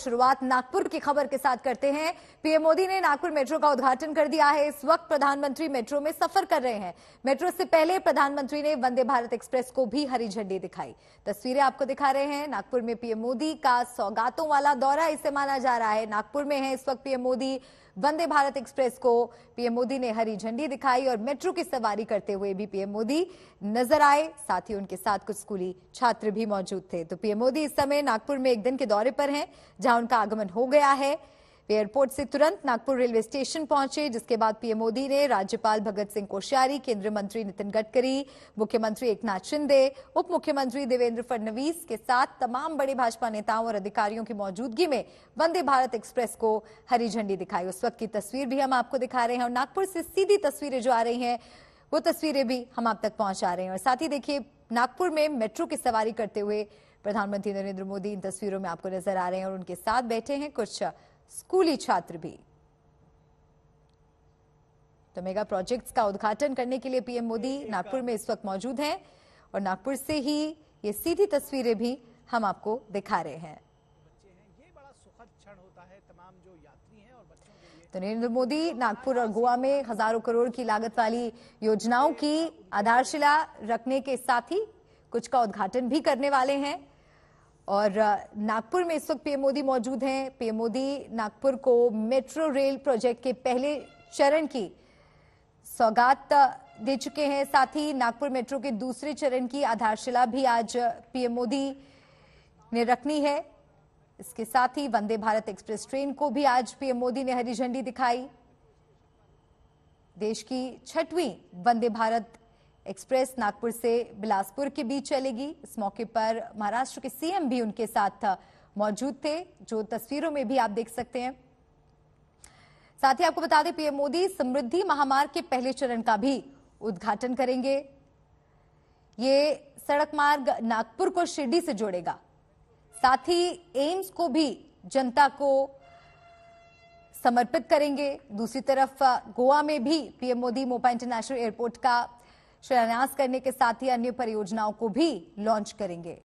शुरुआत नागपुर की खबर के साथ करते हैं पीएम मोदी ने नागपुर मेट्रो का उद्घाटन कर दिया है इस वक्त प्रधानमंत्री मेट्रो में सफर कर रहे हैं मेट्रो से पहले प्रधानमंत्री ने वंदे भारत एक्सप्रेस को भी हरी झंडी दिखाई तस्वीरें आपको दिखा रहे हैं नागपुर में पीएम मोदी का सौगातों वाला दौरा इसे माना जा रहा है नागपुर में है इस वक्त पीएम मोदी वंदे भारत एक्सप्रेस को पीएम मोदी ने हरी झंडी दिखाई और मेट्रो की सवारी करते हुए भी पीएम मोदी नजर आए साथ ही उनके साथ कुछ स्कूली छात्र भी मौजूद थे तो पीएम मोदी इस समय नागपुर में एक दिन के दौरे पर हैं जहां उनका आगमन हो गया है वे एयरपोर्ट से तुरंत नागपुर रेलवे स्टेशन पहुंचे जिसके बाद पीएम मोदी ने राज्यपाल भगत सिंह कोश्यारी केंद्रीय मंत्री नितिन गडकरी मुख्यमंत्री एकनाथ शिंदे उप मुख्यमंत्री देवेंद्र फडणवीस के साथ तमाम बड़े भाजपा नेताओं और अधिकारियों की मौजूदगी में वंदे भारत एक्सप्रेस को हरी झंडी दिखाई उस वक्त की तस्वीर भी हम आपको दिखा रहे हैं और नागपुर से सीधी तस्वीरें जो आ रही है वो तस्वीरें भी हम आप तक पहुंचा रहे हैं और साथ ही देखिए नागपुर में मेट्रो की सवारी करते हुए प्रधानमंत्री नरेंद्र मोदी इन तस्वीरों में आपको नजर आ रहे हैं और उनके साथ बैठे हैं कुछ स्कूली छात्र भी तो मेगा प्रोजेक्ट्स का उद्घाटन करने के लिए पीएम मोदी नागपुर में इस वक्त मौजूद हैं और नागपुर से ही ये सीधी तस्वीरें भी हम आपको दिखा रहे हैं तो नरेंद्र मोदी नागपुर और गोवा में हजारों करोड़ की लागत वाली योजनाओं की आधारशिला रखने के साथ ही कुछ का उद्घाटन भी करने वाले हैं और नागपुर में इस वक्त पीएम मोदी मौजूद हैं पीएम मोदी नागपुर को मेट्रो रेल प्रोजेक्ट के पहले चरण की सौगात दे चुके हैं साथ ही नागपुर मेट्रो के दूसरे चरण की आधारशिला भी आज पीएम मोदी ने रखनी है इसके साथ ही वंदे भारत एक्सप्रेस ट्रेन को भी आज पीएम मोदी ने हरी झंडी दिखाई देश की छठवीं वंदे भारत एक्सप्रेस नागपुर से बिलासपुर के बीच चलेगी इस मौके पर महाराष्ट्र के सीएम भी उनके साथ मौजूद थे जो तस्वीरों में भी आप देख सकते हैं साथ ही आपको बता दें पीएम मोदी समृद्धि महामार्ग के पहले चरण का भी उद्घाटन करेंगे ये सड़क मार्ग नागपुर को शिरडी से जोड़ेगा साथ ही एम्स को भी जनता को समर्पित करेंगे दूसरी तरफ गोवा में भी PM Modi Mopa international airport का शिलान्यास करने के साथ ही अन्य परियोजनाओं को भी लॉन्च करेंगे